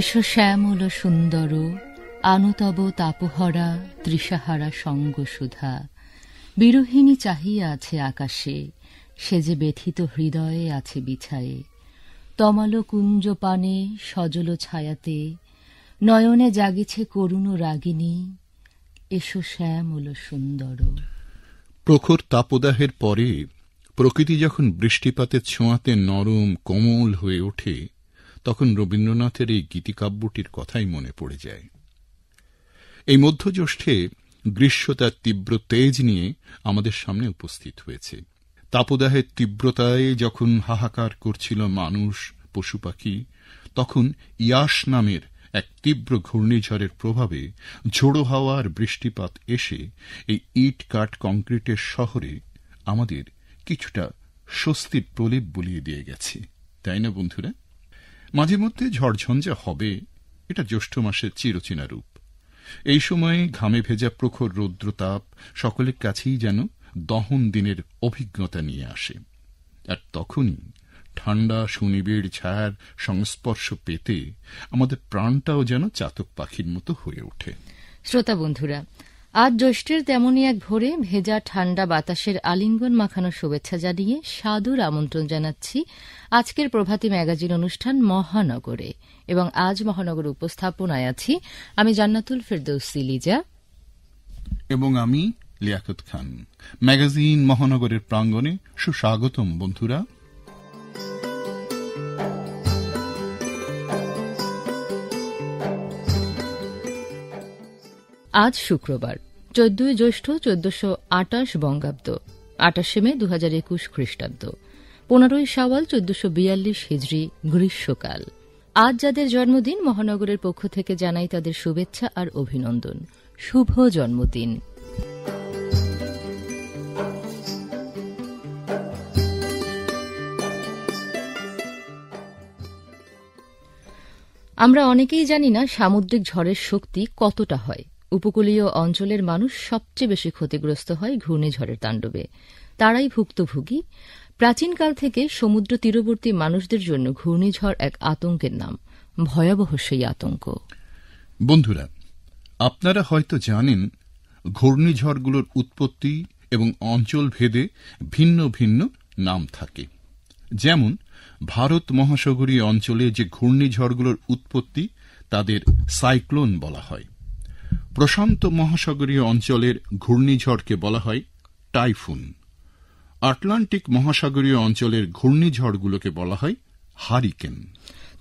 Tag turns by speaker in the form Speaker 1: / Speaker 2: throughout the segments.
Speaker 1: এসো শ্যামল সুন্দর আনতব তাপহরা তৃষাহারা সঙ্গসুধা বিরোহিণী চাহিয়া আছে আকাশে সে যে ব্যথিত হৃদয়ে আছে বিছায়ে তমালো কুঞ্জ পানে সজল ছায়াতে নয়নে জাগিছে করুণ রাগিনী এসো শ্যাম ওলো সুন্দর
Speaker 2: প্রখর তাপদাহের পরে প্রকৃতি যখন বৃষ্টিপাতের ছোঁয়াতে নরম কোমল হয়ে ওঠে তখন রবীন্দ্রনাথের এই গীতিকাব্যটির কথাই মনে পড়ে যায় এই মধ্যজ্যৈষ্ঠে গ্রীষ্ম তার তীব্র তেজ নিয়ে আমাদের সামনে উপস্থিত হয়েছে তাপদাহের তীব্রতায় যখন হাহাকার করছিল মানুষ পশু পাখি তখন ইয়াস নামের এক তীব্র ঘূর্ণিঝড়ের প্রভাবে ঝোড়ো হাওয়ার বৃষ্টিপাত এসে এই ইট কাঠ কংক্রিটের শহরে আমাদের কিছুটা স্বস্তির প্রলেপ বুলিয়ে দিয়ে গেছে তাই না বন্ধুরা মাঝে মধ্যে ঝড়ঝঞ্ঝা হবে এটা জ্যৈষ্ঠ মাসের চিরচিনা রূপ এই সময়ে ঘামে ভেজা প্রখর রৌদ্রতাপ সকলের কাছেই যেন দহন দিনের অভিজ্ঞতা নিয়ে আসে আর তখনই ঠান্ডা সুনিবিড় ছায়ার সংস্পর্শ পেতে আমাদের প্রাণটাও যেন চাতক পাখির মতো হয়ে ওঠে
Speaker 1: শ্রোতা বন্ধুরা আজ জ্যৈষ্ঠের তেমনই এক ভোরে ভেজা ঠান্ডা বাতাসের আলিঙ্গন মাখানো শুভেচ্ছা জানিয়ে সাদুর আমন্ত্রণ জানাচ্ছি আজকের প্রভাতী ম্যাগাজিন অনুষ্ঠান মহানগরে এবং আজ মহানগর উপস্থাপনায় আছি আমি জান্নাতুল ফেরদৌস লিজা
Speaker 2: এবং আমি লিয়াকত খান ম্যাগাজিন মহানগরের প্রাঙ্গণে সুস্বাগতম বন্ধুরা
Speaker 1: আজ শুক্রবার চোদ্দই জ্যৈষ্ঠ চোদ্দশো আটাশ বঙ্গাব্দ আটাশে মে দু হাজার একুশ খ্রিস্টাব্দ পনেরোই সাওয়াল চোদ্দশো বিয়াল্লিশ হিজড়ি গ্রীষ্মকাল আজ যাদের জন্মদিন মহানগরের পক্ষ থেকে জানাই তাদের শুভেচ্ছা আর অভিনন্দন শুভ জন্মদিন আমরা অনেকেই জানি না সামুদ্রিক ঝড়ের শক্তি কতটা হয় উপকূলীয় অঞ্চলের মানুষ সবচেয়ে বেশি ক্ষতিগ্রস্ত হয় ঘূর্ণিঝড়ের তাণ্ডবে তারাই ভুক্তভোগী প্রাচীনকাল থেকে সমুদ্র তীরবর্তী মানুষদের জন্য ঘূর্ণিঝড় এক আতঙ্কের নাম ভয়াবহ সেই আতঙ্ক
Speaker 2: বন্ধুরা আপনারা হয়তো জানেন ঘূর্ণিঝড়গুলোর উৎপত্তি এবং অঞ্চল ভেদে ভিন্ন ভিন্ন নাম থাকে যেমন ভারত মহাসাগরীয় অঞ্চলে যে ঘূর্ণিঝড়গুলোর উৎপত্তি তাদের সাইক্লোন বলা হয় প্রশান্ত মহাসাগরীয় অঞ্চলের ঘূর্ণিঝড়কে বলা হয় টাইফুন আটলান্টিক মহাসাগরীয় অঞ্চলের ঘূর্ণিঝড়গুলোকে বলা হয় হারিকেন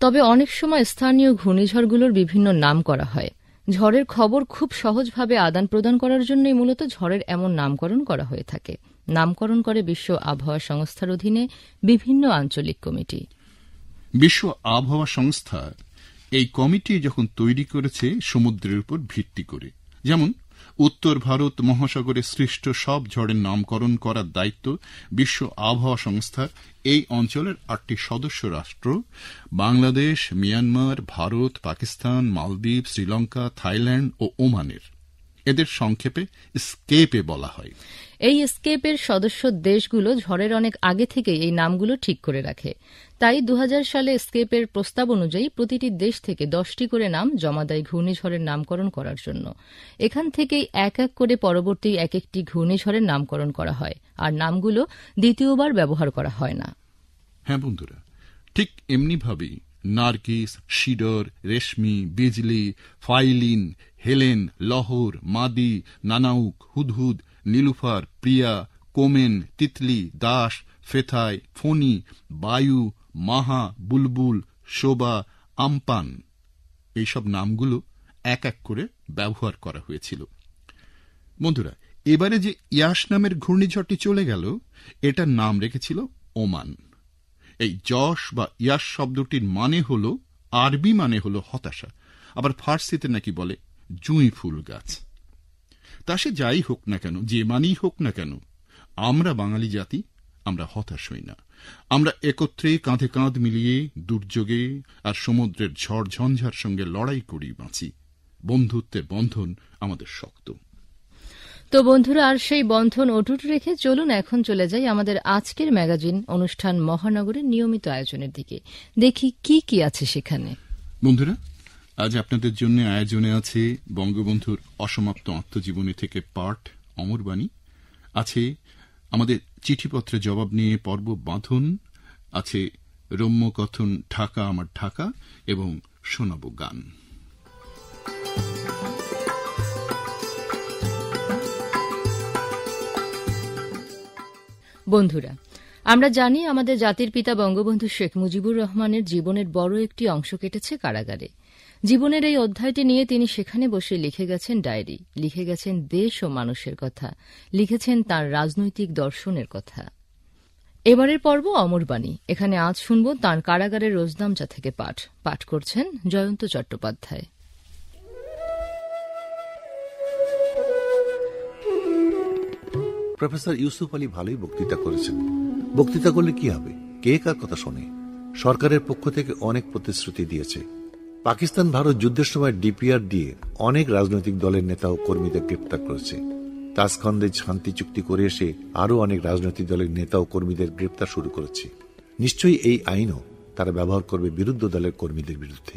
Speaker 1: তবে অনেক সময় স্থানীয় ঘূর্ণিঝড়গুলোর বিভিন্ন নাম করা হয় ঝড়ের খবর খুব সহজভাবে আদান প্রদান করার জন্যই মূলত ঝড়ের এমন নামকরণ করা হয়ে থাকে নামকরণ করে বিশ্ব আবহাওয়া সংস্থার অধীনে বিভিন্ন আঞ্চলিক কমিটি
Speaker 2: বিশ্ব আবহাওয়া সংস্থা এই কমিটি যখন তৈরি করেছে সমুদ্রের উপর ভিত্তি করে যেমন উত্তর ভারত মহাসাগরে সৃষ্ট সব ঝড়ের নামকরণ করার দায়িত্ব বিশ্ব আবহাওয়া সংস্থার এই অঞ্চলের আটটি সদস্য রাষ্ট্র বাংলাদেশ মিয়ানমার ভারত পাকিস্তান মালদ্বীপ শ্রীলঙ্কা থাইল্যান্ড ও ওমানের এদের সংক্ষেপে স্কেপে বলা হয়
Speaker 1: এই স্কেপের সদস্য দেশগুলো ঝড়ের অনেক আগে থেকেই এই নামগুলো ঠিক করে রাখে তাই দু সালে স্কেপের প্রস্তাব অনুযায়ী প্রতিটি দেশ থেকে দশটি করে নাম জমা দেয় ঘূর্ণিঝড়ের নামকরণ করার জন্য এখান থেকেই এক এক করে পরবর্তী এক একটি ঘূর্ণিঝড়ের নামকরণ করা হয় আর নামগুলো দ্বিতীয়বার ব্যবহার করা হয় না
Speaker 2: হ্যাঁ বন্ধুরা ঠিক এমনিভাবেই নার্কিস শিডর রেশমি বিজলি ফাইলিন Helen Lehar Madi Nanauk Hudhud Nilofar Priya Komen Titli দাস ফেথাই ফণি বায়ু মাহা বুলবুল শোবা আমপান এইসব নামগুলো এক এক করে ব্যবহার করা হয়েছিল বন্ধুরা এবারে যে ইয়াস নামের ঘূর্ণিঝড়টি চলে গেল এটার নাম রেখেছিল ওমান এই যশ বা ইয়াস শব্দটির মানে হল আরবি মানে হল হতাশা আবার ফার্সিতে নাকি বলে জুঁই ফুল গাছ তা সে যাই হোক না কেন যে মানেই হোক না কেন আমরা বাঙালি জাতি আমরা হতাশ হই না আমরা একত্রে কাঁধে কাঁধ মিলিয়ে দুর্যোগে আর সমুদ্রের ঝড় ঝঞ্ঝার সঙ্গে লড়াই করি বাঁচি বন্ধুত্বের বন্ধন আমাদের শক্ত
Speaker 1: তো বন্ধুরা আর সেই বন্ধন অটুট রেখে চলুন এখন চলে যাই আমাদের আজকের ম্যাগাজিন অনুষ্ঠান মহানগরের নিয়মিত আয়োজনের দিকে দেখি কি কি আছে সেখানে
Speaker 2: বন্ধুরা আজ আপনাদের জন্য আয়োজনে আছে বঙ্গবন্ধুর অসমাপ্ত আত্মজীবনী থেকে পাঠ অমরবাণী আছে আমাদের চিঠিপত্রে জবাব নিয়ে পর্ব বাঁধন আছে রম্যকথন ঢাকা আমার ঢাকা এবং শোনাব গান
Speaker 1: বন্ধুরা আমরা জানি আমাদের জাতির পিতা বঙ্গবন্ধু শেখ মুজিবুর রহমানের জীবনের বড় একটি অংশ কেটেছে কারাগারে জীবনের এই অধ্যায়টি নিয়ে তিনি সেখানে বসে লিখে গেছেন ডায়েরি লিখে গেছেন দেশ ও মানুষের কথা লিখেছেন তার রাজনৈতিক দর্শনের কথা এবারের পর্ব অমরবাণী এখানে আজ শুনব তাঁর কারাগারের রোজদামচা থেকে পাঠ পাঠ করছেন জয়ন্ত চট্টোপাধ্যায়
Speaker 3: প্রফেসর ইউসুফ আলী ভালোই বক্তৃতা করেছেন বক্তৃতা করলে কি হবে কে কার কথা শোনে সরকারের পক্ষ থেকে অনেক প্রতিশ্রুতি দিয়েছে পাকিস্তান ভারত যুদ্ধের সময় ডিপিআর দিয়ে অনেক রাজনৈতিক দলের নেতা ও কর্মীদের গ্রেপ্তার করেছে তাসখন্দেজ শান্তি চুক্তি করে এসে আরও অনেক রাজনৈতিক দলের নেতা ও কর্মীদের গ্রেপ্তার শুরু করেছে নিশ্চয়ই এই আইনও তারা ব্যবহার করবে বিরুদ্ধ দলের কর্মীদের বিরুদ্ধে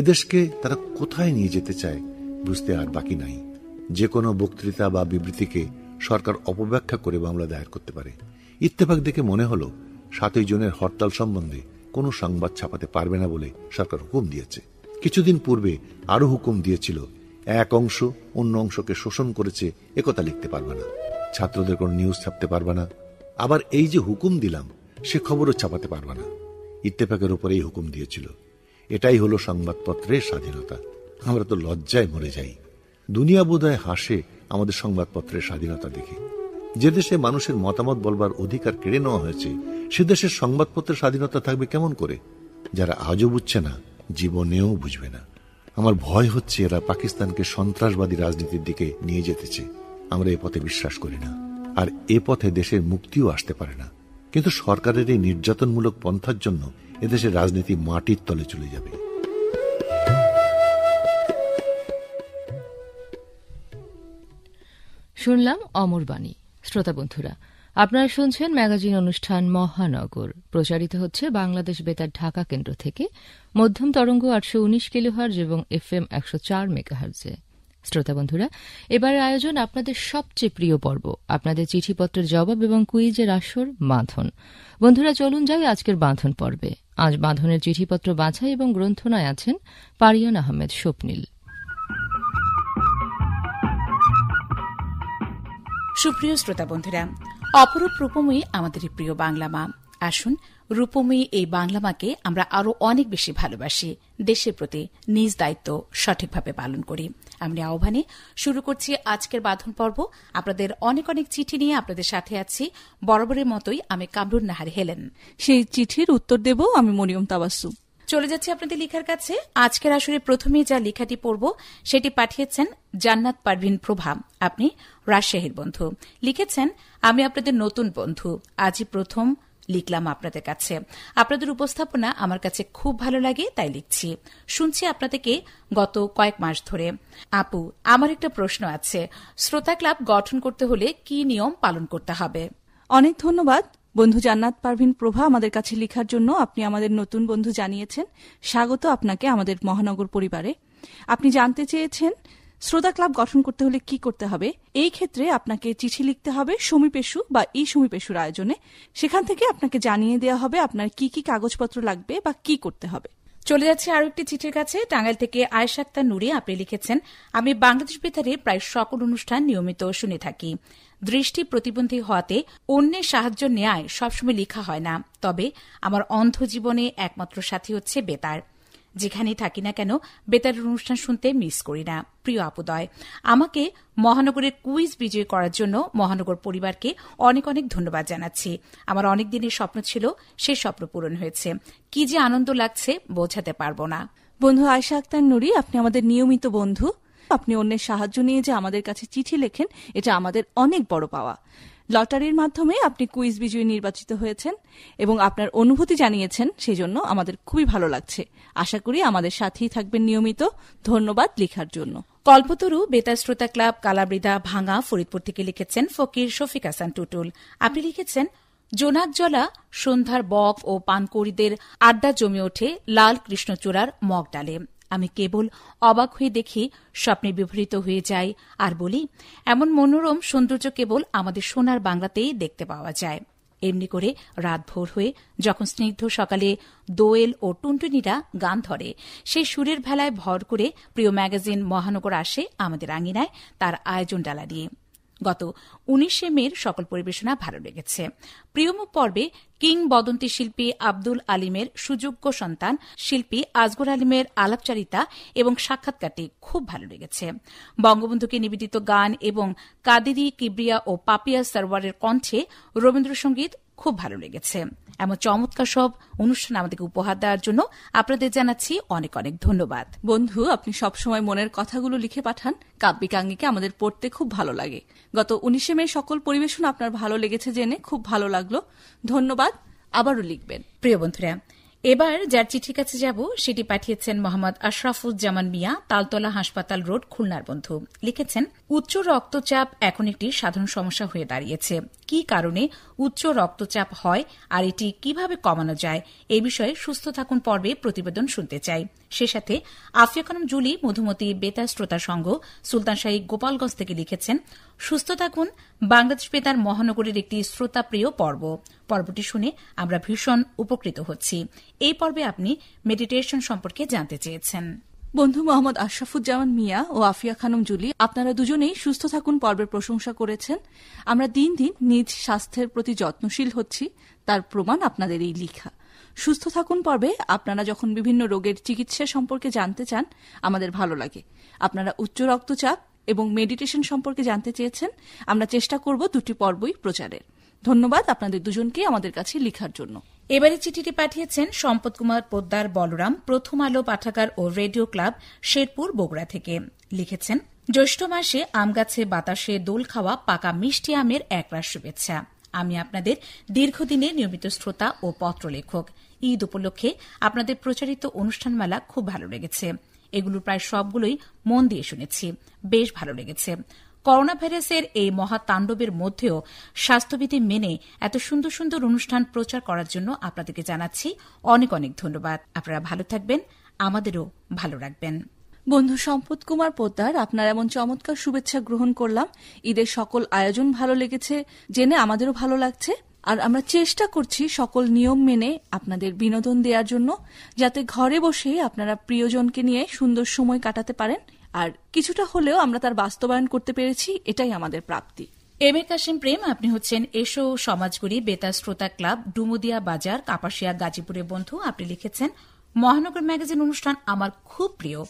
Speaker 3: এদেশকে তারা কোথায় নিয়ে যেতে চায় বুঝতে আর বাকি নাই যে কোনো বক্তৃতা বা বিবৃতিকে সরকার অপব্যাখ্যা করে মামলা দায়ের করতে পারে ইত্তেফাক দেখে মনে হলো সাতই জনের হরতাল সম্বন্ধে কোনো সংবাদ ছাপাতে পারবে না বলে সরকার হুকুম দিয়েছে কিছুদিন পূর্বে আরো হুকুম দিয়েছিল এক অংশ অন্য অংশকে শোষণ করেছে একথা লিখতে পারবে না ছাত্রদের কোনো নিউজ ছাপতে পারবে না আবার এই যে হুকুম দিলাম সে খবরও ছাপাতে পারবে না ইত্তেফাকের উপর এই হুকুম দিয়েছিল এটাই হলো সংবাদপত্রের স্বাধীনতা আমরা তো লজ্জায় মরে যাই দুনিয়া বোধহয় হাসে আমাদের সংবাদপত্রের স্বাধীনতা দেখে যে দেশে মানুষের মতামত বলবার অধিকার কেড়ে নেওয়া হয়েছে সে দেশের সংবাদপত্রের স্বাধীনতা থাকবে কেমন করে যারা আজও বুঝছে না জীবনেও বুঝবে না আমার ভয় হচ্ছে এরা পাকিস্তানকে সন্ত্রাসবাদী রাজনীতির দিকে নিয়ে যেতেছে আমরা এ পথে বিশ্বাস করি না আর এ পথে দেশের মুক্তিও আসতে পারে না কিন্তু সরকারের এই নির্যাতনমূলক পন্থার জন্য এদেশের রাজনীতি মাটির তলে চলে যাবে
Speaker 1: শুনলাম অমরবাণী শ্রোতা বন্ধুরা আপনারা শুনছেন ম্যাগাজিন অনুষ্ঠান মহানগর প্রচারিত হচ্ছে বাংলাদেশ বেতার ঢাকা কেন্দ্র থেকে মধ্যম তরঙ্গ আটশো উনিশ কিলোহার্জ এবং এফ এম একশো চার মেগাহার্জে শ্রোতা বন্ধুরা এবারের আয়োজন আপনাদের সবচেয়ে প্রিয় পর্ব আপনাদের চিঠিপত্রের জবাব এবং কুইজের আসর বাঁধন বন্ধুরা চলুন যাই আজকের বাঁধন পর্বে আজ বাঁধনের চিঠিপত্র বাছাই এবং গ্রন্থনায় আছেন পারিয়ন আহমেদ স্বপ্নীল
Speaker 4: সুপ্রিয় শ্রোতা বন্ধুরা অপরূপ রূপময়ী আমাদের প্রিয় বাংলা মা আসুন রূপময়ী এই বাংলা মাকে আমরা আরও অনেক বেশি ভালোবাসি দেশের প্রতি নিজ দায়িত্ব সঠিকভাবে পালন করি আমরা আহ্বানে শুরু করছি আজকের বাঁধন পর্ব আপনাদের অনেক অনেক চিঠি নিয়ে আপনাদের সাথে আছি বরাবরের মতোই আমি কামরুন নাহার হেলেন সেই চিঠির উত্তর দেব আমি মরিয়ম তাবাসু চলে যাচ্ছি আপনাদের লেখার কাছে আজকের আসরে প্রথমেই যা লেখাটি পড়ব সেটি পাঠিয়েছেন জান্নাত পারভিন প্রভা আপনি রাজশাহীর বন্ধু লিখেছেন আমি আপনাদের নতুন বন্ধু আজই প্রথম লিখলাম আপনাদের কাছে আপনাদের উপস্থাপনা আমার কাছে খুব ভালো লাগে তাই লিখছি শুনছি আপনাদেরকে গত কয়েক মাস ধরে আপু আমার একটা প্রশ্ন আছে শ্রোতা ক্লাব গঠন করতে হলে কি নিয়ম পালন করতে হবে অনেক ধন্যবাদ
Speaker 5: বন্ধু জান্নাত পারভিন প্রভা আমাদের কাছে লেখার জন্য আপনি আমাদের নতুন বন্ধু জানিয়েছেন স্বাগত আপনাকে আমাদের মহানগর পরিবারে আপনি জানতে চেয়েছেন শ্রোতা ক্লাব গঠন করতে হলে কি করতে হবে এই ক্ষেত্রে আপনাকে চিঠি লিখতে হবে সমীপেশু বা ই সমীপেশুর আয়োজনে
Speaker 4: সেখান থেকে আপনাকে জানিয়ে দেওয়া হবে আপনার কি কি কাগজপত্র লাগবে বা কি করতে হবে চলে যাচ্ছে আরো একটি চিঠির কাছে টাঙ্গাইল থেকে আয়েশাক্তা নুরি আপনি লিখেছেন আমি বাংলাদেশ বেতারে প্রায় সকল অনুষ্ঠান নিয়মিত শুনে থাকি দৃষ্টি প্রতিবন্ধী হওয়াতে অন্যের সাহায্য নেয় সবসময় লেখা হয় না তবে আমার অন্ধ জীবনে একমাত্র সাথী হচ্ছে বেতার যেখানেই থাকি না কেন বেতারের অনুষ্ঠান শুনতে মিস করি না প্রিয় আপুদয় আমাকে মহানগরের কুইজ বিজয়ী করার জন্য মহানগর পরিবারকে অনেক অনেক ধন্যবাদ জানাচ্ছি আমার অনেক দিনের স্বপ্ন ছিল সে স্বপ্ন পূরণ হয়েছে কি যে আনন্দ লাগছে বোঝাতে পারবো না
Speaker 5: বন্ধু আয়শা আক্তার নুরি আপনি আমাদের নিয়মিত বন্ধু আপনি অন্যের সাহায্য নিয়ে যে আমাদের কাছে চিঠি লেখেন এটা আমাদের অনেক বড় পাওয়া লটারির মাধ্যমে আপনি কুইজ বিজয়ী নির্বাচিত হয়েছেন এবং আপনার অনুভূতি জানিয়েছেন সেই জন্য আমাদের খুবই ভালো লাগছে আশা
Speaker 4: করি আমাদের সাথেই থাকবেন নিয়মিত ধন্যবাদ লেখার জন্য কল্পতরু বেতার শ্রোতা ক্লাব কালাবৃদা ভাঙা ফরিদপুর থেকে লিখেছেন ফকির শফিক হাসান টুটুল আপনি লিখেছেন জোনাক জলা সন্ধ্যার বক ও পানকড়িদের আড্ডা জমে ওঠে লাল কৃষ্ণচূড়ার মগডালে আমি কেবল অবাক হয়ে দেখি স্বপ্নে বিভ্রিত হয়ে যায় আর বলি এমন মনোরম সৌন্দর্য কেবল আমাদের সোনার বাংলাতেই দেখতে পাওয়া যায় এমনি করে রাত ভোর হয়ে যখন স্নিগ্ধ সকালে দোয়েল ও টুনটুনিরা গান ধরে সেই সুরের ভেলায় ভর করে প্রিয় ম্যাগাজিন মহানগর আসে আমাদের আঙিনায় তার আয়োজন ডালা নিয়ে গত উনিশে মের সকল পরিবেশনা ভালো লেগেছে প্রিয়ম পর্বে কিংবদন্তি শিল্পী আব্দুল আলিমের সুযোগ্য সন্তান শিল্পী আজগর আলিমের আলাপচারিতা এবং সাক্ষাৎকারটি খুব ভালো লেগেছে বঙ্গবন্ধুকে নিবেদিত গান এবং কাদেরি কিবরিয়া ও পাপিয়া সরওয়ারের কণ্ঠে রবীন্দ্রসঙ্গীত খুব ভালো লেগেছে এমন চমৎকার সব অনুষ্ঠান আমাদেরকে উপহার দেওয়ার জন্য আপনাদের জানাচ্ছি অনেক অনেক ধন্যবাদ বন্ধু আপনি সবসময় মনের কথাগুলো লিখে পাঠান আঙ্গিকে আমাদের
Speaker 5: পড়তে খুব ভালো লাগে গত উনিশে মে সকল পরিবেশন আপনার ভালো লেগেছে জেনে খুব ভালো লাগলো
Speaker 4: ধন্যবাদ আবারও লিখবেন প্রিয় বন্ধুরা এবার যার চিঠি কাছে যাব সেটি পাঠিয়েছেন মোহাম্মদ আশরাফুজ্জামান মিয়া তালতলা হাসপাতাল রোড খুলনার বন্ধু লিখেছেন উচ্চ রক্তচাপ এখন একটি সাধারণ সমস্যা হয়ে দাঁড়িয়েছে কি কারণে উচ্চ রক্তচাপ হয় আর এটি কিভাবে কমানো যায় এ বিষয়ে সুস্থ থাকুন পর্বে প্রতিবেদন শুনতে চাই সে সাথে আফিয়া খানম জুলি মধুমতি বেতার শ্রোতা সংঘ সুলতানশাহী গোপালগঞ্জ থেকে লিখেছেন সুস্থ থাকুন বাংলাদেশ বেতার মহানগরীর একটি শ্রোতাপ্রিয় পর্ব পর্বটি শুনে আমরা ভীষণ উপকৃত হচ্ছি এই পর্বে আপনি মেডিটেশন সম্পর্কে জানতে চেয়েছেন বন্ধু মোহাম্মদ আশরাফুজ্জামান মিয়া ও আফিয়া খানম জুলি আপনারা দুজনেই
Speaker 5: সুস্থ থাকুন পর্বের প্রশংসা করেছেন আমরা দিন দিন নিজ স্বাস্থ্যের প্রতি যত্নশীল হচ্ছি তার প্রমাণ আপনাদের এই লিখা সুস্থ থাকুন পর্বে আপনারা যখন বিভিন্ন রোগের চিকিৎসা সম্পর্কে জানতে চান আমাদের ভালো লাগে আপনারা উচ্চ রক্তচাপ এবং মেডিটেশন সম্পর্কে জানতে চেয়েছেন আমরা চেষ্টা করব দুটি পর্বই প্রচারের ধন্যবাদ আপনাদের দুজনকে
Speaker 4: আমাদের কাছে লিখার জন্য এবারে চিঠিটি পাঠিয়েছেন সম্পদ কুমার পোদ্দার বলরাম প্রথম আলো পাঠাগার ও রেডিও ক্লাব শেরপুর বগুড়া থেকে লিখেছেন জ্যৈষ্ঠ মাসে আমগাছে বাতাসে দোল খাওয়া পাকা মিষ্টি আমের একরাশ শুভেচ্ছা আমি আপনাদের দীর্ঘদিনের নিয়মিত শ্রোতা ও পত্রলেখক ঈদ উপলক্ষে আপনাদের প্রচারিত অনুষ্ঠানমালা খুব ভালো লেগেছে এগুলো প্রায় সবগুলোই মন দিয়ে শুনেছি বেশ ভালো লেগেছে করোনা ভাইরাসের এই মহাতাণ্ডবের মধ্যেও স্বাস্থ্যবিধি মেনে এত সুন্দর সুন্দর অনুষ্ঠান প্রচার করার জন্য আপনাদেরকে জানাচ্ছি অনেক অনেক ধন্যবাদ আপনারা ভালো থাকবেন আমাদেরও ভালো রাখবেন
Speaker 5: বন্ধু সম্পদ কুমার পোদ্দার আপনার এমন চমৎকার শুভেচ্ছা গ্রহণ করলাম ঈদের সকল আয়োজন ভালো লেগেছে জেনে আমাদেরও ভালো লাগছে আর আমরা চেষ্টা করছি সকল নিয়ম মেনে আপনাদের বিনোদন দেওয়ার জন্য যাতে ঘরে বসে আপনারা প্রিয়জনকে নিয়ে সুন্দর সময় কাটাতে পারেন আর কিছুটা হলেও আমরা তার বাস্তবায়ন করতে
Speaker 4: পেরেছি এটাই আমাদের প্রাপ্তি এম এ কাশিম প্রেম আপনি হচ্ছেন এসো সমাজগুড়ি বেতার শ্রোতা ক্লাব ডুমুদিয়া বাজার কাপাসিয়া গাজীপুরের বন্ধু আপনি লিখেছেন মহানগর ম্যাগাজিন অনুষ্ঠান আমার খুব প্রিয়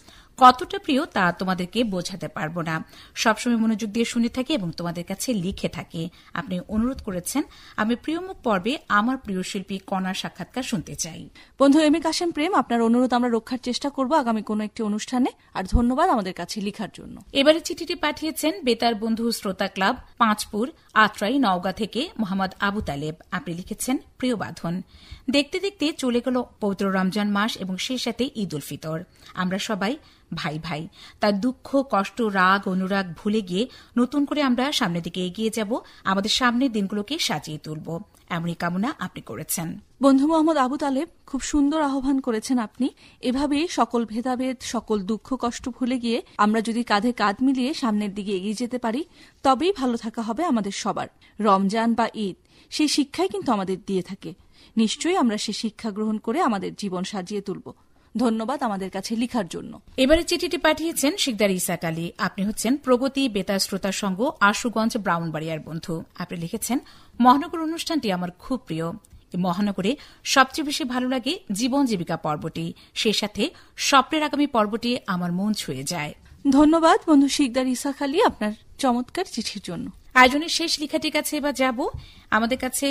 Speaker 4: কতটা প্রিয় তা তোমাদেরকে বোঝাতে পারবো না সবসময় মনোযোগ দিয়ে শুনে থাকি এবং তোমাদের কাছে লিখে থাকি আপনি অনুরোধ করেছেন আমি প্রিয়মুখ পর্বে আমার প্রিয় শিল্পী কণার সাক্ষাৎকার শুনতে চাই বন্ধু এম কাশেম প্রেম আপনার অনুরোধ আমরা রক্ষার চেষ্টা করব আগামী কোনো একটি অনুষ্ঠানে আর ধন্যবাদ আমাদের কাছে লিখার জন্য এবারে চিঠিটি পাঠিয়েছেন বেতার বন্ধু শ্রোতা ক্লাব পাঁচপুর আত্রাই নওগাঁ থেকে মোহাম্মদ আবু তালেব আপনি লিখেছেন প্রিয় বাঁধন দেখতে দেখতে চলে গেল পৌত্র রমজান মাস এবং সেই সাথে ঈদ উল ফিতর আমরা সবাই ভাই ভাই তার দুঃখ কষ্ট রাগ অনুরাগ ভুলে গিয়ে নতুন করে আমরা সামনের দিকে এগিয়ে যাব আমাদের সামনের দিনগুলোকে সাজিয়ে তুলব এমনই কামনা আপনি করেছেন
Speaker 5: বন্ধু মোহাম্মদ আবু তালেব খুব সুন্দর আহ্বান করেছেন আপনি এভাবে সকল ভেদাভেদ সকল দুঃখ কষ্ট ভুলে গিয়ে আমরা যদি কাঁধে কাঁধ মিলিয়ে সামনের দিকে এগিয়ে যেতে পারি তবেই ভালো থাকা হবে আমাদের সবার রমজান বা ঈদ সেই শিক্ষাই কিন্তু আমাদের দিয়ে থাকে নিশ্চয়ই আমরা সে শিক্ষা গ্রহণ করে আমাদের জীবন সাজিয়ে তুলব ধন্যবাদ
Speaker 4: আমাদের কাছে লিখার জন্য এবারে চিঠিটি পাঠিয়েছেন শিকদার ইসাক আলী আপনি হচ্ছেন প্রগতি বেতার শ্রোতা সঙ্গ আশুগঞ্জ ব্রাউনবাড়িয়ার বন্ধু আপনি লিখেছেন মহানগর অনুষ্ঠানটি আমার খুব প্রিয় মহানগরে সবচেয়ে বেশি ভালো লাগে জীবন জীবিকা পর্বটি সেই সাথে স্বপ্নের আগামী পর্বটি আমার মন ছুঁয়ে যায় ধন্যবাদ বন্ধু শিকদার ইসাক আলী আপনার চমৎকার চিঠির জন্য আয়োজনের শেষ লেখাটির কাছে এবার যাব আমাদের কাছে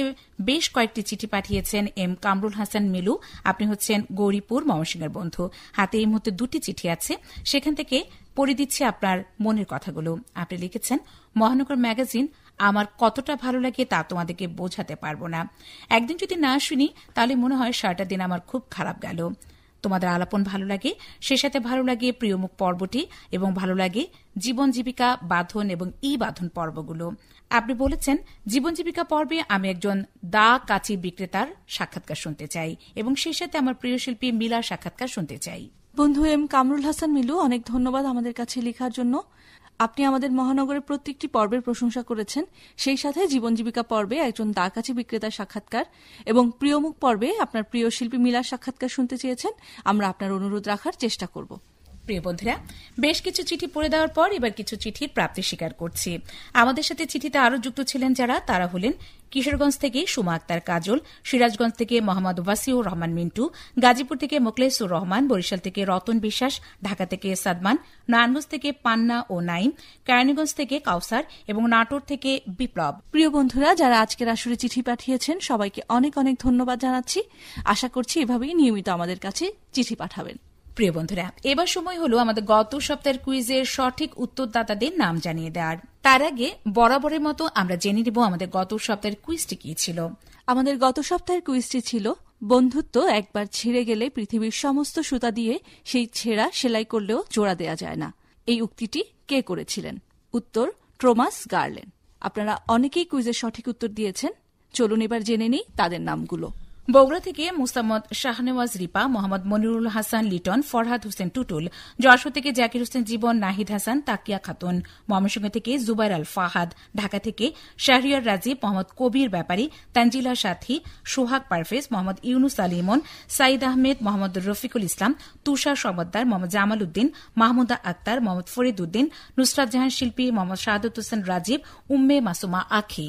Speaker 4: বেশ কয়েকটি চিঠি পাঠিয়েছেন এম কামরুল হাসান মিলু আপনি হচ্ছেন গৌরীপুর ময়মনসিংহের বন্ধু হাতে এই মুহূর্তে দুটি চিঠি আছে সেখান থেকে পড়ে দিচ্ছি আপনার মনের কথাগুলো আপনি লিখেছেন মহানগর ম্যাগাজিন আমার কতটা ভালো লাগে তা তোমাদেরকে বোঝাতে পারবো না একদিন যদি না শুনি তাহলে মনে হয় সারাটা দিন আমার খুব খারাপ গেল তোমাদের আলাপন ভালো লাগে সে সাথে ভালো লাগে প্রিয়মুখ পর্বটি এবং ভালো লাগে জীবন জীবিকা বাঁধন এবং ই বাঁধন পর্বগুলো আপনি বলেছেন জীবন জীবিকা পর্বে আমি একজন দা কাচি বিক্রেতার সাক্ষাৎকার শুনতে চাই এবং সেই সাথে আমার প্রিয় শিল্পী মিলার সাক্ষাৎকার শুনতে চাই
Speaker 5: বন্ধু এম কামরুল হাসান মিলু অনেক ধন্যবাদ আমাদের কাছে লেখার জন্য আপনি আমাদের মহানগরের প্রত্যেকটি পর্বের প্রশংসা করেছেন সেই সাথে জীবন জীবিকা পর্বে একজন কাছে বিক্রেতার সাক্ষাৎকার এবং প্রিয়মুখ পর্বে আপনার প্রিয় শিল্পী মিলার সাক্ষাৎকার শুনতে চেয়েছেন আমরা আপনার অনুরোধ রাখার
Speaker 4: চেষ্টা করব প্রিয় বন্ধুরা বেশ কিছু চিঠি পড়ে দেওয়ার পর এবার কিছু চিঠির প্রাপ্তি স্বীকার করছি আমাদের সাথে চিঠিতে আরও যুক্ত ছিলেন যারা তারা হলেন কিশোরগঞ্জ থেকে সুমা আক্তার কাজল সিরাজগঞ্জ থেকে মোহাম্মদ ওয়াসিউর রহমান মিন্টু গাজীপুর থেকে মোকলেসুর রহমান বরিশাল থেকে রতন বিশ্বাস ঢাকা থেকে সাদমান নারায়ণগঞ্জ থেকে পান্না ও নাইম কেরানীগঞ্জ থেকে কাউসার এবং নাটোর থেকে বিপ্লব প্রিয় বন্ধুরা যারা আজকের আসরে চিঠি পাঠিয়েছেন সবাইকে অনেক অনেক ধন্যবাদ জানাচ্ছি আশা করছি এভাবেই নিয়মিত আমাদের কাছে চিঠি পাঠাবেন প্রিয় বন্ধুরা এবার সময় হলো আমাদের গত সপ্তাহের কুইজের সঠিক উত্তরদাতাদের নাম জানিয়ে দেওয়ার তার আগে বরাবরের মতো আমরা জেনে নেব আমাদের গত সপ্তাহের কুইজটি কি ছিল আমাদের গত সপ্তাহের কুইজটি ছিল বন্ধুত্ব একবার ছিঁড়ে গেলে পৃথিবীর সমস্ত সুতা দিয়ে
Speaker 5: সেই ছেঁড়া সেলাই করলেও জোড়া দেয়া যায় না এই উক্তিটি কে করেছিলেন উত্তর
Speaker 4: ট্রোমাস গার্লেন আপনারা অনেকেই কুইজের সঠিক উত্তর দিয়েছেন চলুন এবার জেনে নিই তাদের নামগুলো বগুড়া থেকে মুসাম্মদ শাহনেওয়াজ রিপা মোহাম্মদ মনিরুল হাসান লিটন ফরহাদ হোসেন টুটুল যশোর থেকে জাকির হোসেন জীবন নাহিদ হাসান তাকিয়া খাতুন ময়মনসিংহ থেকে জুবাইর আল ফাহাদ ঢাকা থেকে শাহরিয়ার রাজীব মোহাম্মদ কবির ব্যাপারী তানজিলা সাথী সোহাগ পারফেজ মোহাম্মদ ইউনুস আলিমন সাইদ আহমেদ মোহাম্মদ রফিকুল ইসলাম তুষার সমদ্দার মোহাম্মদ জামাল উদ্দিন মাহমুদা আক্তার মোহাম্মদ ফরিদ উদ্দিন নুসরাত জাহান শিল্পী মোহাম্মদ শাহাদত হোসেন রাজীব উম্মে মাসুমা আখি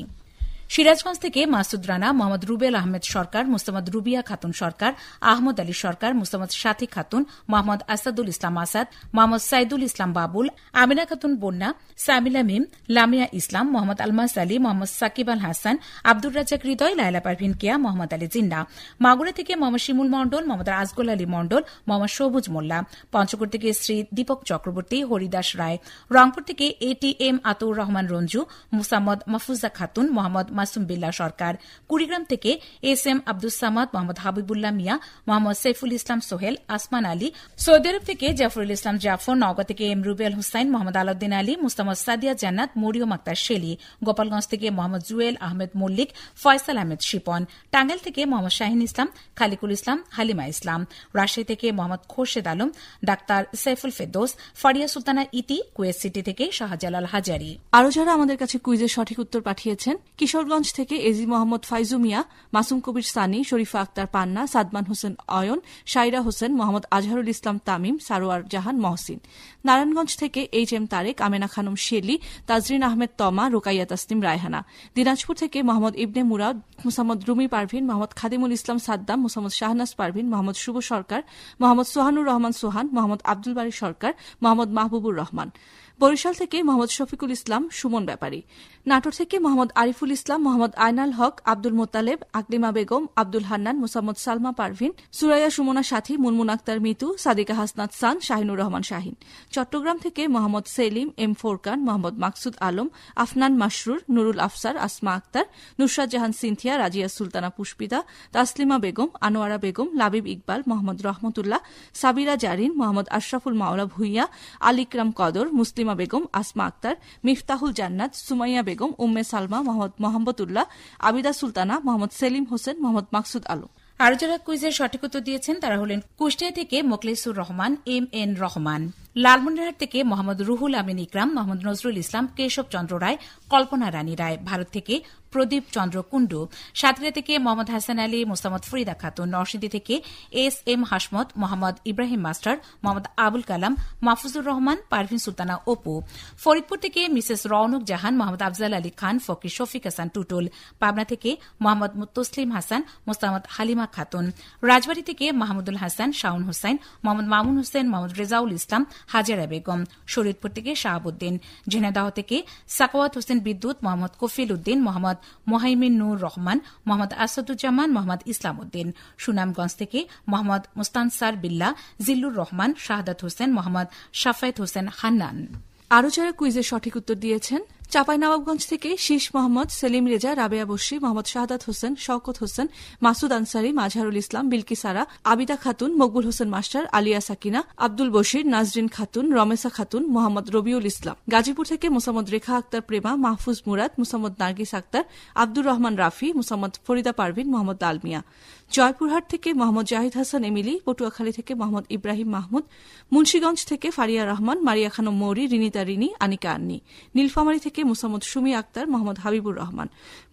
Speaker 4: সিরাজগঞ্জ থেকে মাসুদ রানা মোহাম্মদ রুবেল আহমেদ সরকার মুস্তামদ রুবিয়া খাতুন সরকার আহমদ আলী সরকার মুস্তামদ সাথী খাতুন মোহাম্মদ আসাদুল ইসলাম আসাদ মোহাম্মদ সাইদুল ইসলাম বাবুল আমিনা খাতুন বন্যা সামিলা মিম লামিয়া ইসলাম মোহাম্মদ আলমাস আলী মোহাম্মদ সাকিব আল হাসান আব্দুর রাজাক হৃদয় লায়লা পারভিন কেয়া মোহাম্মদ আলী জিন্না মাগুড়া থেকে মোহাম্মদ শিমুল মণ্ডল মোহাম্মদ আজগুল আলী মণ্ডল মোহাম্মদ সবুজ মোল্লা পঞ্চগড় থেকে শ্রী দীপক চক্রবর্তী হরিদাস রায় রংপুর থেকে এটিএম আতুর রহমান রঞ্জু মুসাম্মদ মফুজা খাতুন মোহাম্মদ মাসুম বিল্লা সরকার কুড়িগ্রাম থেকে S M Abdul Samad Mohammad Habibullah Mia Mohammad Saiful Islam Sohel Asman Ali Saudi আরব থেকে জাফরুল ইসলাম জাফর নওগাঁ থেকে এম রুবেল হুসাইন মোহাম্মদ আলাউদ্দিন আলী মুস্তমদ সাদিয়া জান্নাত মরিয়ম আক্তার শেলি গোপালগঞ্জ থেকে মোহাম্মদ জুয়েল আহমেদ মল্লিক ফয়সাল আহমেদ শিপন টাঙ্গাইল থেকে মোহাম্মদ শাহিন ইসলাম খালিকুল ইসলাম হালিমা ইসলাম রাজশাহী থেকে মোহাম্মদ খোরশেদ আলম ডাক্তার সৈফুল ফেদোস ফারিয়া সুলতানা ইতি কুয়েত সিটি থেকে শাহজালাল হাজারি
Speaker 5: আরও যারা আমাদের কাছে কুইজের সঠিক উত্তর পাঠিয়েছেন কিশোর কিশোরগঞ্জ থেকে এজি মোহাম্মদ ফাইজু মিয়া মাসুম কবির সানি শরীফা আক্তার পান্না সাদমান হোসেন অয়ন সাইরা হোসেন মোহাম্মদ আজহারুল ইসলাম তামিম সারোয়ার জাহান মহসিন নারায়ণগঞ্জ থেকে এইচ এম তারেক আমেনা খানম শেলি তাজরিন আহমেদ তমা রোকাইয়া তাসনিম রায়হানা দিনাজপুর থেকে মোহাম্মদ ইবনে মুরাদ মোহাম্মদ রুমি পারভিন মোহাম্মদ খাদিমুল ইসলাম সাদ্দাম মোসাম্মদ শাহনাজ পারভিন মোহাম্মদ শুভ সরকার মোহাম্মদ সোহানুর রহমান সোহান মোহাম্মদ আব্দুল বারী সরকার মোহাম্মদ মাহবুবুর রহমান বরিশাল থেকে মোহাম্মদ শফিকুল ইসলাম সুমন ব্যাপারী নাটোর থেকে মোহাম্মদ আরিফুল ইসলাম মোহাম্মদ আয়নাল হক আব্দুল মোতালেব আকলিমা বেগম আব্দুল হান্নান মোসাম্মদ সালমা পারভিন সুরাইয়া সুমনা সাথী মুনমুন আক্তার মিতু সাদিকা হাসনাত সান শাহিনুর রহমান শাহিন চট্টগ্রাম থেকে মোহাম্মদ সেলিম এম ফোরকান মোহাম্মদ মাকসুদ আলম আফনান মাসরুর নুরুল আফসার আসমা আক্তার নুসরাত জাহান সিনথিয়া রাজিয়া সুলতানা পুষ্পিতা তাসলিমা বেগম আনোয়ারা বেগম লাবিব ইকবাল মোহাম্মদ রহমতুল্লাহ সাবিরা জারিন মোহাম্মদ আশরাফুল মাওলা ভুইয়া আলিকরাম কদর মুসলিম সেলিমা বেগম আসমা আক্তার মিফতাহুল জান্নাত সুমাইয়া বেগম উম্মে সালমা মোহাম্মদ মোহাম্মদুল্লাহ আবিদা সুলতানা মোহাম্মদ সেলিম হোসেন
Speaker 4: মোহাম্মদ মাকসুদ আলম আরো যারা কুইজের সঠিক উত্তর দিয়েছেন তারা হলেন কুষ্টিয়া থেকে মোকলেসুর রহমান এম এন রহমান লালমনিরহাট থেকে মোহাম্মদ রুহুল আমিন ইকরাম মোহাম্মদ নজরুল ইসলাম কেশব চন্দ্র রায় কল্পনা রানী রায় ভারত থেকে প্রদীপ চন্দ্র কুণ্ডু সাতক্ষীরা থেকে মোহাম্মদ হাসান আলী মোস্তামদ ফরিদা খাতুন নরসিংদী থেকে S M Hasmat Mohammad Ibrahim master Mohammad Abul Kalam Mahfuzur Rahman Parvin Sultana Apu Faridpur থেকে মিসেস রওনক জাহান মোহাম্মদ আফজাল আলী খান ফকির শফিক হাসান টুটুল পাবনা থেকে মোহাম্মদ মুতসলিম হাসান মোস্তামদ হালিমা খাতুন রাজবাড়ী থেকে মাহমুদুল হাসান শাউন হুসাইন মোহাম্মদ মামুন হোসেন মোহাম্মদ রেজাউল ইসলাম হাজারা বেগম শরীদপুর থেকে শাহাবুদ্দিন ঝিনাদাহ থেকে সাকাওয়াত হোসেন বিদ্যুৎ মোহাম্মদ কফিল উদ্দিন মোহাম্মদ মোহাইমিন নূর রহমান মোহাম্মদ আসাদুজ্জামান মোহাম্মদ ইসলাম উদ্দিন সুনামগঞ্জ থেকে মোহাম্মদ মুস্তানসার বিল্লা জিল্লুর রহমান শাহাদাত হোসেন মোহাম্মদ সাফায়েত হোসেন হান্নান আরও যারা কুইজের সঠিক উত্তর দিয়েছেন
Speaker 5: চাঁপাইনবাবগঞ্জ থেকে শীষ মোহাম্মদ সেলিম রেজা রাবেয়া বসি মোহাম্মদ শাহাদ হোসেন শওকত হোসেন মাসুদ আনসারি মাঝারুল ইসলাম বিলকিসারা আবিদা খাতুন মকবুল হোসেন মাস্টার আলিয়া সাকিনা আব্দুল বশির নাজরিন খাতুন রমেসা খাতুন মোহাম্মদ রবিউল ইসলাম গাজীপুর থেকে মোসাম্মদ রেখা আক্তার প্রেমা মাহফুজ মুরাদ মোসাম্মদ নার্গিস আক্তার আব্দুর রহমান রাফি মোসাম্মদ ফরিদা পারভিন মোহাম্মদ আলমিয়া জয়পুরহাট থেকে মোহাম্মদ জাহিদ হাসান এমিলি পটুয়াখালী থেকে মোহাম্মদ ইব্রাহিম মাহমুদ মুন্সীগঞ্জ থেকে ফারিয়া রহমান মারিয়া খানম মৌরি রিনিতা রিনি আনিকা আন্নি নীলফামারী থেকে থেকে মোসাম্মদ সুমি আক্তার মোহাম্মদ হাবিবুর রহমান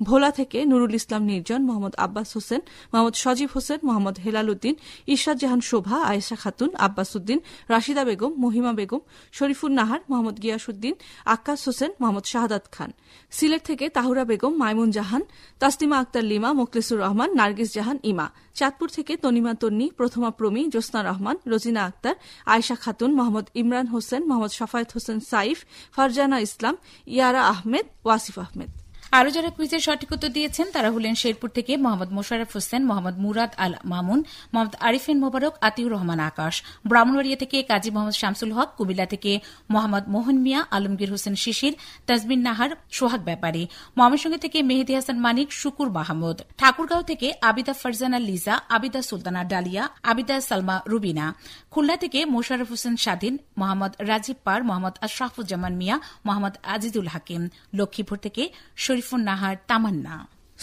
Speaker 5: ভোলা থেকে নুরুল ইসলাম নির্জন মোহাম্মদ আব্বাস হোসেন মোহাম্মদ সজীব হোসেন মোহাম্মদ হেলাল উদ্দিন ইশরাত জাহান শোভা আয়েশা খাতুন আব্বাস উদ্দিন রাশিদা বেগম মহিমা বেগম শরীফুর নাহার মোহাম্মদ গিয়াসুদ্দিন আক্কাস হোসেন মোহাম্মদ শাহাদাত খান সিলেট থেকে তাহুরা বেগম মাইমুন জাহান তাসতিমা আক্তার লিমা মোখলেসুর রহমান নার্গিস জাহান ইমা চাঁদপুর থেকে তনিমা তন্নি প্রথমা প্রমী জ্যোৎস্না রহমান রোজিনা আক্তার আয়শা খাতুন মোহাম্মদ ইমরান হোসেন মোহাম্মদ সাফায়েত হোসেন সাইফ ফারজানা ইসলাম ইয়ারা
Speaker 4: আহমেদ ওয়াসিফ আহমেদ আরও যারা কুইজের সঠিক উত্তর দিয়েছেন তারা হলেন শেরপুর থেকে মোহাম্মদ মোশারফ হোসেন মোহাম্মদ মুরাদ আল মামুন মোহাম্মদ আরিফিন মোবারক আতিউর রহমান আকাশ ব্রাহ্মণবাড়িয়া থেকে কাজী মোহাম্মদ শামসুল হক কুমিল্লা থেকে মোহাম্মদ মোহন মিয়া আলমগীর হোসেন শিশির তাজমিন নাহার সোহাগ ব্যাপারী ময়মনসিংহ থেকে মেহেদি হাসান মানিক শুকুর মাহমুদ ঠাকুরগাঁও থেকে আবিদা ফারজানা লিজা আবিদা সুলতানা ডালিয়া আবিদা সালমা রুবিনা খুলনা থেকে মোশারফ হোসেন স্বাধীন মোহাম্মদ রাজীব পার মোহাম্মদ আশরাফুজ্জামান মিয়া মোহাম্মদ আজিদুল হাকিম লক্ষ্মীপুর থেকে শরীফ নাহার তামান্না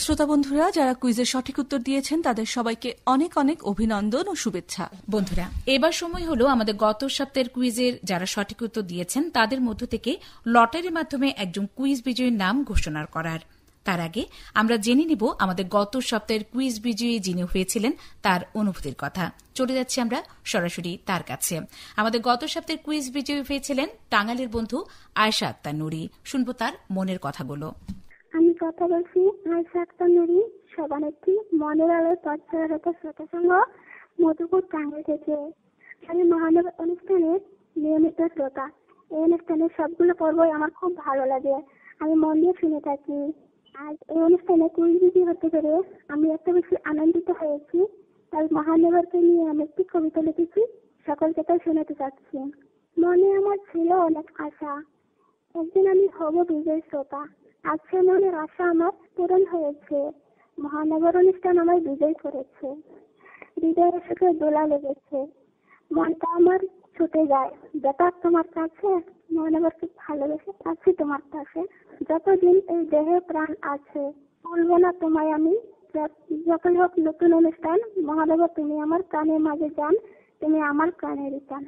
Speaker 5: শ্রোতা বন্ধুরা যারা কুইজের সঠিক উত্তর
Speaker 4: দিয়েছেন তাদের সবাইকে অনেক অনেক অভিনন্দন ও শুভেচ্ছা বন্ধুরা এবার সময় হলো আমাদের গত সপ্তাহের কুইজের যারা সঠিক উত্তর দিয়েছেন তাদের মধ্য থেকে লটারির মাধ্যমে একজন কুইজ বিজয়ীর নাম ঘোষণা করার তার আগে আমরা জেনে নিব আমাদের গত সপ্তাহের কুইজ বিজয়ী যিনি হয়েছিলেন তার অনুভূতির কথা চলে যাচ্ছি আমরা সরাসরি তার কাছে আমাদের গত সপ্তাহের কুইজ বিজয়ী হয়েছিলেন টাঙ্গালের বন্ধু আয়সা আক্তার নুরি শুনবো তার মনের কথাগুলো
Speaker 5: কথা বলছি আয়সা আক্তার নুরি একটি মনের আলোর পথচারত শ্রোতা সংঘ মধুপুর টাঙ্গাইল থেকে আমি মহানব অনুষ্ঠানের নিয়মিত শ্রোতা এই অনুষ্ঠানের সবগুলো পর্বই আমার খুব ভালো লাগে আমি মন দিয়ে শুনে থাকি আর এই অনুষ্ঠানে কুইজিজি হতে পেরে আমি এত বেশি আনন্দিত হয়েছি তাই মহানগরকে নিয়ে আমি একটি কবিতা লিখেছি সকলকে তাই শোনাতে চাচ্ছি মনে আমার ছিল অনেক আশা একদিন আমি হব বিজয় শ্রোতা আজকে মনের আশা আমার পূরণ হয়েছে মহানগর অনুষ্ঠান আমায় বিজয় করেছে হৃদয়ের সুখে দোলা লেগেছে মনটা আমার ছুটে যায় ব্যাপার তোমার কাছে মহানগর খুব ভালোবেসে আছি তোমার কাছে যতদিন এই দেহে প্রাণ আছে বলবো না তোমায় আমি যতই হোক নতুন অনুষ্ঠান মহানগর তুমি আমার প্রাণের মাঝে যান তুমি আমার প্রাণের টান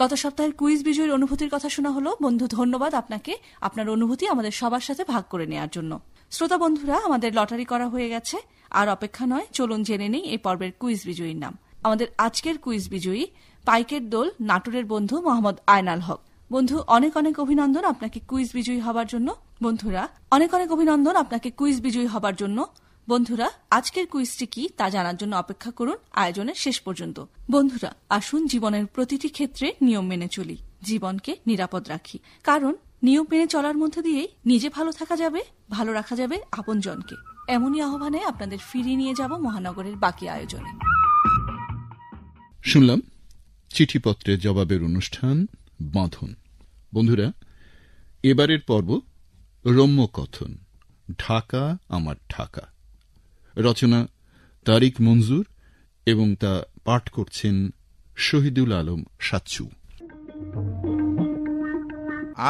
Speaker 5: গত সপ্তাহের কুইজ বিজয়ীর অনুভূতির কথা শোনা হলো বন্ধু ধন্যবাদ আপনাকে আপনার অনুভূতি আমাদের সবার সাথে ভাগ করে নেওয়ার জন্য শ্রোতা বন্ধুরা আমাদের লটারি করা হয়ে গেছে আর অপেক্ষা নয় চলুন জেনে নেই এই পর্বের কুইজ বিজয়ীর নাম আমাদের আজকের কুইজ বিজয়ী পাইকের দোল নাটোরের বন্ধু মোহাম্মদ আয়নাল হক বন্ধু অনেক অনেক অভিনন্দন আপনাকে কুইজ বিজয়ী হবার জন্য বন্ধুরা অনেক অনেক অভিনন্দন আপনাকে কুইজ বিজয়ী হবার জন্য বন্ধুরা আজকের কুইজটি কি তা জানার জন্য অপেক্ষা করুন আয়োজনের শেষ পর্যন্ত বন্ধুরা আসুন জীবনের প্রতিটি ক্ষেত্রে নিয়ম মেনে চলি জীবনকে নিরাপদ রাখি কারণ নিয়ম মেনে চলার মধ্যে দিয়েই নিজে ভালো থাকা যাবে ভালো রাখা যাবে আপনজনকে এমনই আহ্বানে আপনাদের ফিরিয়ে নিয়ে যাব মহানগরের বাকি আয়োজনে
Speaker 2: শুনলাম চিঠিপত্রের জবাবের অনুষ্ঠান বাঁধন বন্ধুরা এবারের পর্ব রম্য কথন ঢাকা আমার ঢাকা রচনা তারিক মঞ্জুর এবং তা পাঠ করছেন শহীদুল আলম সাচ্চু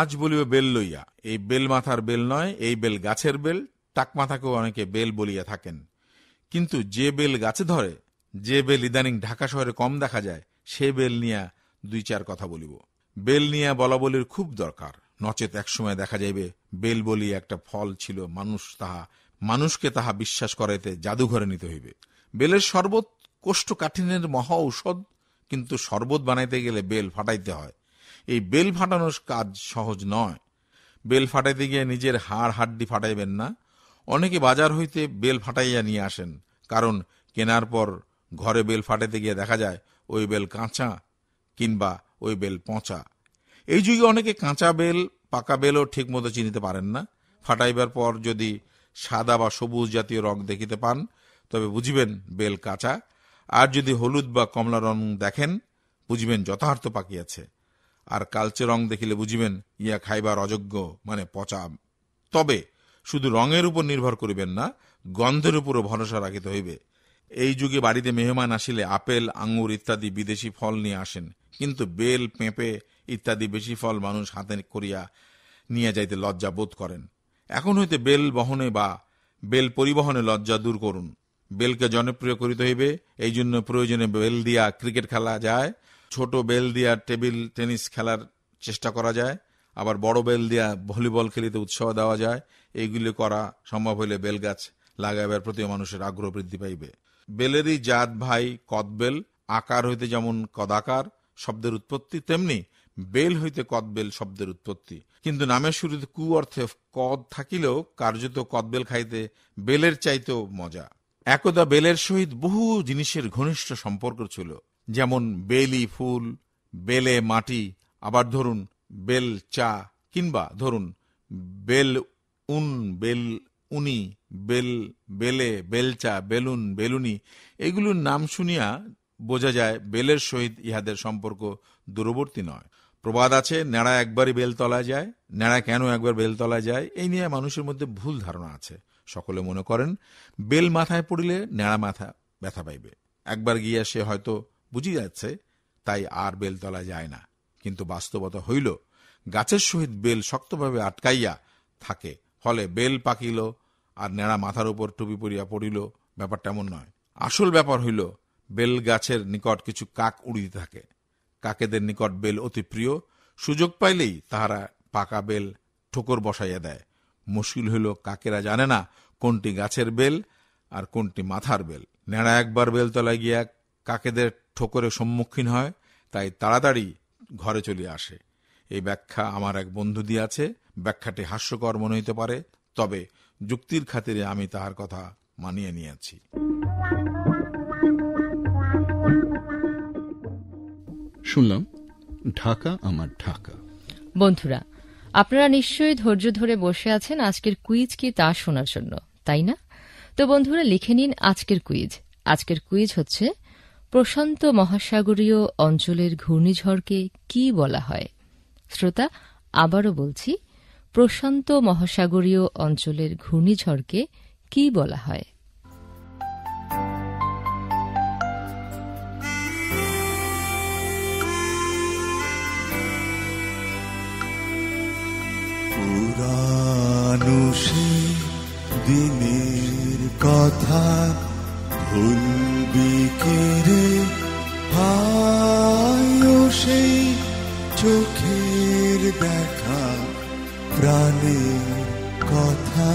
Speaker 6: আজ বলিও বেল লইয়া এই বেল মাথার বেল নয় এই বেল গাছের বেল টাক মাথাকেও অনেকে বেল বলিয়া থাকেন কিন্তু যে বেল গাছে ধরে যে বেল ইদানিং ঢাকা শহরে কম দেখা যায় সে বেল নিয়া দুই চার কথা বলিব বেল নিয়া বলির খুব দরকার নচেত একসময় দেখা যাইবে বেল বলি একটা ফল ছিল মানুষ তাহা মানুষকে তাহা বিশ্বাস করাইতে জাদুঘরে নিতে হইবে বেলের শরবত কোষ্ঠকাঠিন্যের মহা ঔষধ কিন্তু শরবত বানাইতে গেলে বেল ফাটাইতে হয় এই বেল ফাটানোর কাজ সহজ নয় বেল ফাটাইতে গিয়ে নিজের হাড় হাড্ডি ফাটাইবেন না অনেকে বাজার হইতে বেল ফাটাইয়া নিয়ে আসেন কারণ কেনার পর ঘরে বেল ফাটাইতে গিয়ে দেখা যায় ওই বেল কাঁচা কিংবা ওই বেল পচা এই যুগে অনেকে কাঁচা বেল পাকা বেলও ঠিকমতো চিনিতে পারেন না ফাটাইবার পর যদি সাদা বা সবুজ জাতীয় রং দেখিতে পান তবে বুঝিবেন বেল কাঁচা আর যদি হলুদ বা কমলা রং দেখেন বুঝিবেন যথার্থ পাকিয়াছে আর কালচে রং দেখিলে বুঝিবেন ইয়া খাইবার অযোগ্য মানে পচা তবে শুধু রঙের উপর নির্ভর করিবেন না গন্ধের উপরও ভরসা রাখিতে হইবে এই যুগে বাড়িতে মেহমান আসিলে আপেল আঙুর ইত্যাদি বিদেশি ফল নিয়ে আসেন কিন্তু বেল পেঁপে ইত্যাদি বেশি ফল মানুষ হাতে করিয়া নিয়ে যাইতে লজ্জা বোধ করেন এখন হইতে বেল বহনে বা বেল পরিবহনে লজ্জা দূর করুন বেলকে জনপ্রিয় করিতে হইবে এই জন্য প্রয়োজনে বেল দিয়া ক্রিকেট খেলা যায় ছোট বেল দিয়া টেবিল টেনিস খেলার চেষ্টা করা যায় আবার বড় বেল দিয়া ভলিবল খেলিতে উৎসাহ দেওয়া যায় এইগুলি করা সম্ভব হইলে বেল গাছ লাগাইবার প্রতি মানুষের আগ্রহ বৃদ্ধি পাইবে বেলেরই জাত ভাই কদবেল আকার হইতে যেমন কদাকার শব্দের উৎপত্তি তেমনি বেল হইতে কদবেল শব্দের উৎপত্তি কিন্তু নামের শুরুতে কু অর্থে কদ থাকিলেও কার্যত কদবেল খাইতে বেলের চাইতেও মজা একদা বেলের সহিত বহু জিনিসের ঘনিষ্ঠ সম্পর্ক ছিল যেমন বেলি ফুল বেলে মাটি আবার ধরুন বেল চা কিংবা ধরুন বেল উন বেল উনি বেল বেলে বেলচা বেলুন বেলুনি এগুলোর নাম শুনিয়া বোঝা যায় বেলের সহিত ইহাদের সম্পর্ক দূরবর্তী নয় প্রবাদ আছে ন্যাড়া একবারই বেলতলা যায় ন্যাড়া কেন একবার বেলতলা যায় এই নিয়ে মানুষের মধ্যে ভুল ধারণা আছে সকলে মনে করেন বেল মাথায় পড়িলে ন্যাড়া মাথা ব্যথা পাইবে একবার গিয়া সে হয়তো বুঝি যাচ্ছে তাই আর বেলতলা যায় না কিন্তু বাস্তবতা হইল গাছের সহিত বেল শক্তভাবে আটকাইয়া থাকে ফলে বেল পাকিল আর ন্যাড়া মাথার উপর টুপি পড়িয়া পড়িল ব্যাপারটা এমন নয় আসল ব্যাপার হইল বেল গাছের নিকট কিছু কাক উড়িতে থাকে কাকেদের নিকট বেল অতি প্রিয় সুযোগ পাইলেই তাহারা পাকা বেল ঠোকর বসাইয়া দেয় মুশকিল হইল কাকেরা জানে না কোনটি গাছের বেল আর কোনটি মাথার বেল নেড়া একবার বেলতলায় গিয়া কাকেদের ঠোকরে সম্মুখীন হয় তাই তাড়াতাড়ি ঘরে চলে আসে এই ব্যাখ্যা আমার এক বন্ধু দিয়াছে ব্যাখ্যাটি হাস্যকর মনে হইতে পারে তবে যুক্তির খাতিরে আমি তাহার কথা মানিয়ে নিয়েছি
Speaker 2: শুনলাম ঢাকা আমার ঢাকা
Speaker 1: বন্ধুরা আপনারা নিশ্চয়ই ধৈর্য ধরে বসে আছেন আজকের কুইজ কি তা শোনার জন্য তাই না তো বন্ধুরা লিখে নিন আজকের কুইজ আজকের কুইজ হচ্ছে প্রশান্ত মহাসাগরীয় অঞ্চলের ঘূর্ণিঝড়কে কি বলা হয় শ্রোতা আবারও বলছি প্রশান্ত মহাসাগরীয় অঞ্চলের ঘূর্ণিঝড়কে কি বলা হয়
Speaker 3: পুরানো দিনের কথা ভুলবি কি রে হায় সেই চোখের দেখা প্রাণের কথা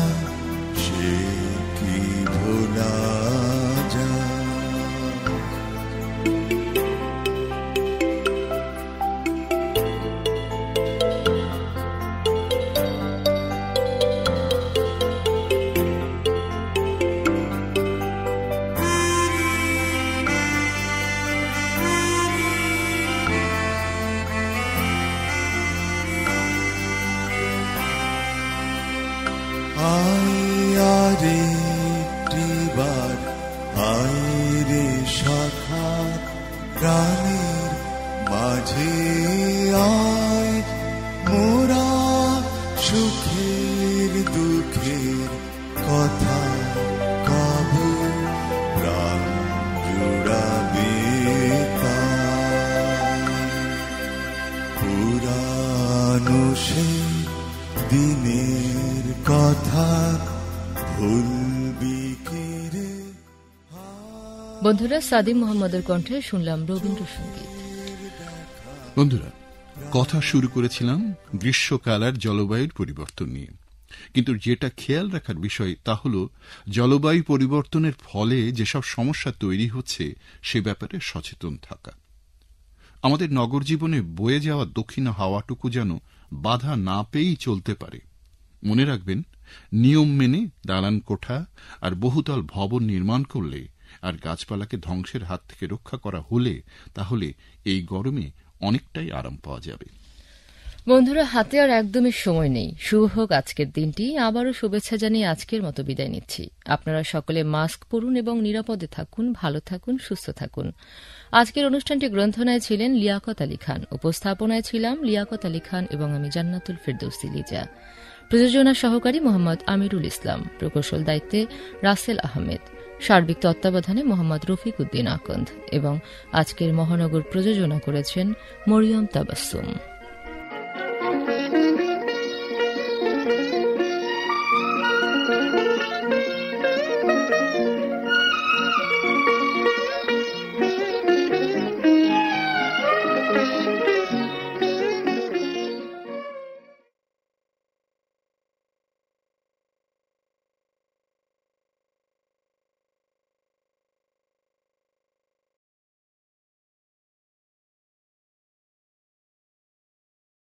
Speaker 1: বন্ধুরা সাদিম মোহাম্মদের কণ্ঠে শুনলাম রবীন্দ্রসঙ্গীত
Speaker 2: বন্ধুরা কথা শুরু করেছিলাম গ্রীষ্মকালার জলবায়ুর পরিবর্তন নিয়ে কিন্তু যেটা খেয়াল রাখার বিষয় তা হল জলবায়ু পরিবর্তনের ফলে যেসব সমস্যা তৈরি হচ্ছে সে ব্যাপারে সচেতন থাকা আমাদের নগর জীবনে বয়ে যাওয়া দক্ষিণ হাওয়াটুকু যেন বাধা না পেয়েই চলতে পারে মনে রাখবেন নিয়ম মেনে দালান কোঠা আর বহুতল ভবন নির্মাণ করলে আর গাছপালাকে ধ্বংসের হাত থেকে রক্ষা করা হলে তাহলে এই গরমে অনেকটাই আরাম পাওয়া যাবে
Speaker 1: বন্ধুরা হাতে আর একদমই সময় নেই শুভ হোক আজকের দিনটি আবারও শুভেচ্ছা জানিয়ে আজকের মতো বিদায় নিচ্ছি আপনারা সকলে মাস্ক পরুন এবং নিরাপদে থাকুন ভালো থাকুন সুস্থ থাকুন আজকের অনুষ্ঠানটি গ্রন্থনায় ছিলেন লিয়াকত আলী খান উপস্থাপনায় ছিলাম লিয়াকত আলী খান এবং আমি জান্নাতুল ফিরদৌসি লিজা প্রযোজনা সহকারী মোহাম্মদ আমিরুল ইসলাম প্রকৌশল দায়িত্বে রাসেল আহমেদ সার্বিক তত্ত্বাবধানে মোহাম্মদ রফিক উদ্দিন আকন্দ এবং আজকের মহানগর প্রযোজনা করেছেন মরিয়ম তাবাসুম